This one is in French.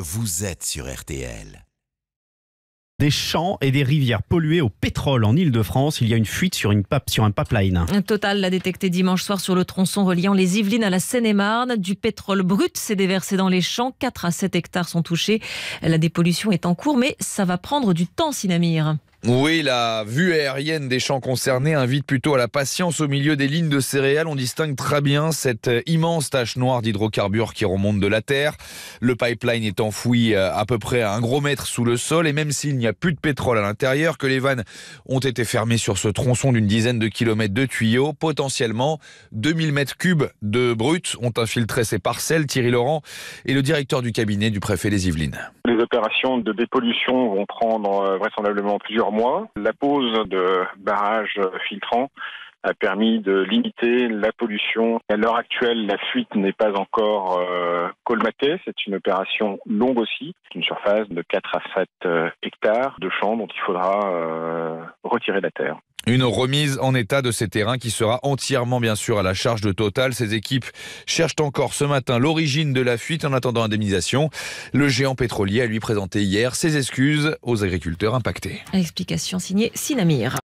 Vous êtes sur RTL. Des champs et des rivières pollués au pétrole en Ile-de-France. Il y a une fuite sur, un pipeline. Un total l'a détecté dimanche soir sur le tronçon reliant les Yvelines à la Seine-et-Marne. Du pétrole brut s'est déversé dans les champs. 4 à 7 hectares sont touchés. La dépollution est en cours, mais ça va prendre du temps, Sinamir. Oui, la vue aérienne des champs concernés invite plutôt à la patience au milieu des lignes de céréales. On distingue très bien cette immense tache noire d'hydrocarbures qui remonte de la terre. Le pipeline est enfoui euh, à peu près à un gros mètre sous le sol et même s'il n'y a plus de pétrole à l'intérieur, que les vannes ont été fermées sur ce tronçon d'une dizaine de kilomètres de tuyaux, potentiellement 2000 mètres cubes de brut ont infiltré ces parcelles. Thierry Laurent est le directeur du cabinet du préfet des Yvelines. Les opérations de dépollution vont prendre euh, vraisemblablement plusieurs mois. La pose de barrages filtrants a permis de limiter la pollution. À l'heure actuelle, la fuite n'est pas encore euh, colmatée. C'est une opération longue aussi. C'est une surface de 4 à 7 euh, hectares de champs dont il faudra euh, retirer la terre. Une remise en état de ces terrains qui sera entièrement bien sûr à la charge de Total. Ces équipes cherchent encore ce matin l'origine de la fuite en attendant indemnisation. Le géant pétrolier a lui présenté hier ses excuses aux agriculteurs impactés. Explication signée Sinamir.